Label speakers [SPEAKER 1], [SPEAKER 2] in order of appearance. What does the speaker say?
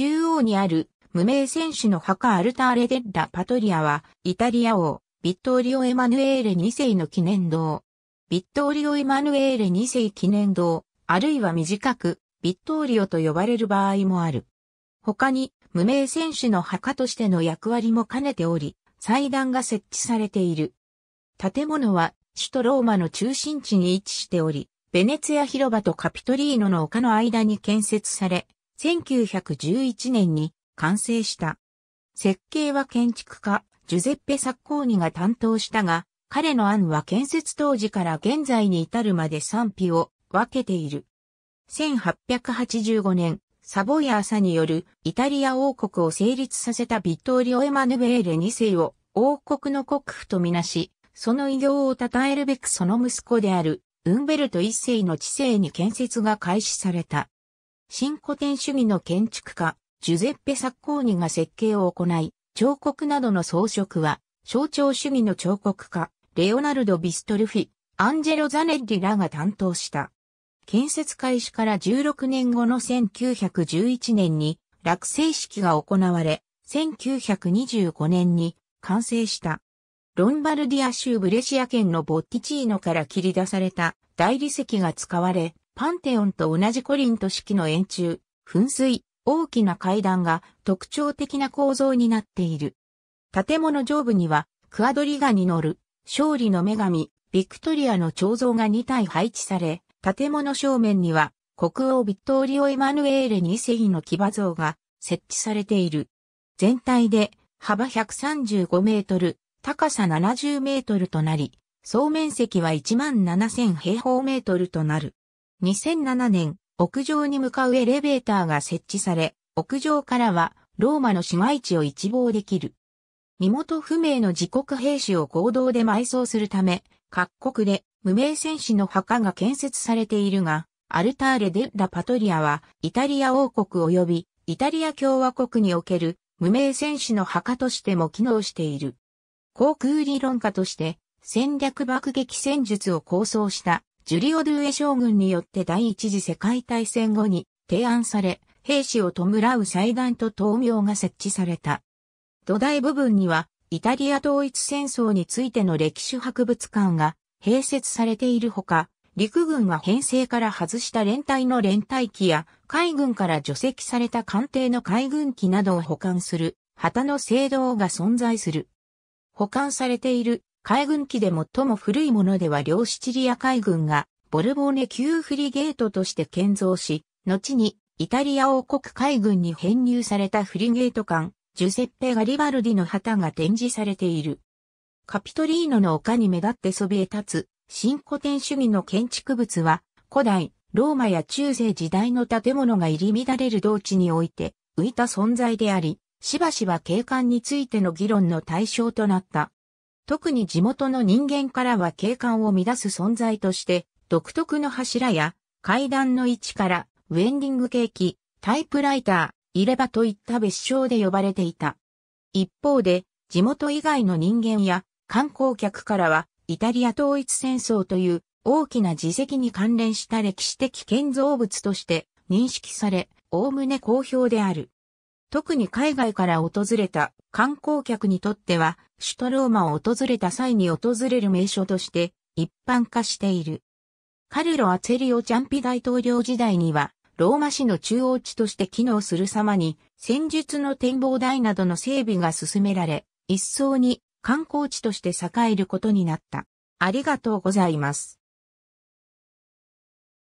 [SPEAKER 1] 中央にある無名選手の墓アルターレデッラ・パトリアは、イタリア王、ビットーリオ・エマヌエーレ2世の記念堂。ビットーリオ・エマヌエーレ2世記念堂、あるいは短く、ビットーリオと呼ばれる場合もある。他に、無名選手の墓としての役割も兼ねており、祭壇が設置されている。建物は、首都ローマの中心地に位置しており、ベネツィア広場とカピトリーノの丘の間に建設され、1911年に完成した。設計は建築家、ジュゼッペ・サッコーニが担当したが、彼の案は建設当時から現在に至るまで賛否を分けている。1885年、サボヤーサによるイタリア王国を成立させたビットーリオ・エマヌベーレ2世を王国の国父とみなし、その偉業を称えるべくその息子であるウンベルト1世の治世に建設が開始された。新古典主義の建築家、ジュゼッペ・サッコーニが設計を行い、彫刻などの装飾は、象徴主義の彫刻家、レオナルド・ビストルフィ、アンジェロ・ザネッリらが担当した。建設開始から16年後の1911年に落成式が行われ、1925年に完成した。ロンバルディア州ブレシア県のボッティチーノから切り出された大理石が使われ、パンテオンと同じコリント式の円柱、噴水、大きな階段が特徴的な構造になっている。建物上部には、クアドリガに乗る、勝利の女神、ビクトリアの彫像が2体配置され、建物正面には、国王ビットーリオ・エマヌエーレ2世の騎馬像が設置されている。全体で幅135メートル、高さ70メートルとなり、総面積は1万7000平方メートルとなる。2007年、屋上に向かうエレベーターが設置され、屋上からはローマの市街地を一望できる。身元不明の自国兵士を合同で埋葬するため、各国で無名戦士の墓が建設されているが、アルターレ・デ・ラ・パトリアは、イタリア王国及び、イタリア共和国における無名戦士の墓としても機能している。航空理論家として、戦略爆撃戦術を構想したジュリオ・ドゥエ将軍によって第一次世界大戦後に提案され、兵士を弔う祭壇と灯明が設置された。土台部分には、イタリア統一戦争についての歴史博物館が併設されているほか、陸軍は編成から外した連隊の連隊機や、海軍から除籍された艦艇の海軍機などを保管する、旗の聖堂が存在する。保管されている海軍機で最も古いものでは両シチリア海軍がボルボーネ旧フリゲートとして建造し、後にイタリア王国海軍に編入されたフリゲート艦、ジュセッペ・ガリバルディの旗が展示されている。カピトリーノの丘に目立ってそびえ立つ、新古典主義の建築物は、古代、ローマや中世時代の建物が入り乱れる道地において浮いた存在であり、しばしば景観についての議論の対象となった。特に地元の人間からは景観を乱す存在として、独特の柱や階段の位置からウェンディングケーキ、タイプライター、入れ歯といった別称で呼ばれていた。一方で、地元以外の人間や観光客からは、イタリア統一戦争という大きな自責に関連した歴史的建造物として認識され、おおむね好評である。特に海外から訪れた観光客にとっては、首都ローマを訪れた際に訪れる名所として一般化している。カルロ・アツェリオ・チャンピ大統領時代には、ローマ市の中央地として機能する様に、戦術の展望台などの整備が進められ、一層に観光地として栄えることになった。ありがとうございます。